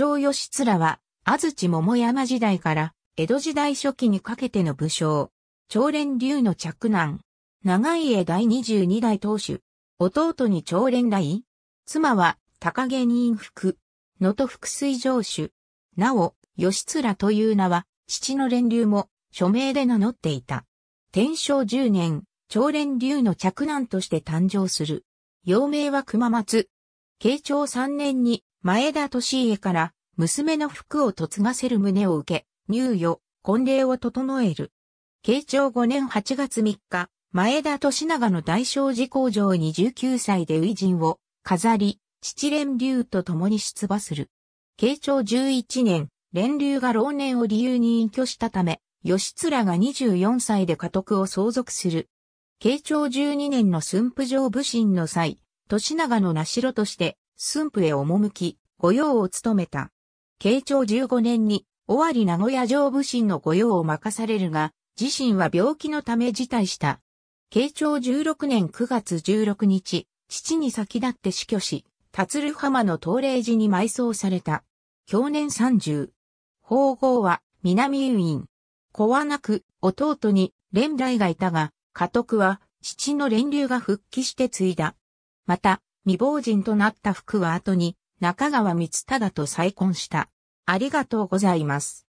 長義らは、安土桃山時代から江戸時代初期にかけての武将、長連流の嫡男、長家第22代当主、弟に長連大妻は高下人福、能登福水城主、なお、義らという名は、父の連流も署名で名乗っていた。天正10年、長連流の嫡男として誕生する。幼名は熊松。慶長3年に前田利家から娘の服を嫁がせる旨を受け、入与、婚礼を整える。慶長5年8月3日、前田利長の大正寺工場に19歳で偉人を飾り、七連流と共に出馬する。慶長11年、連流が老年を理由に隠居したため、義貫が24歳で家督を相続する。慶長12年の駿府城武神の際、利長の名城として、駿府へ赴き、御用を務めた。慶長15年に、尾張名古屋城武神の御用を任されるが、自身は病気のため辞退した。慶長16年9月16日、父に先立って死去し、達る浜の東霊寺に埋葬された。去年30。法号は、南右院。子はなく、弟に、連来がいたが、家督は、父の連流が復帰して継いだ。また、未亡人となった福は後に中川光忠と再婚した。ありがとうございます。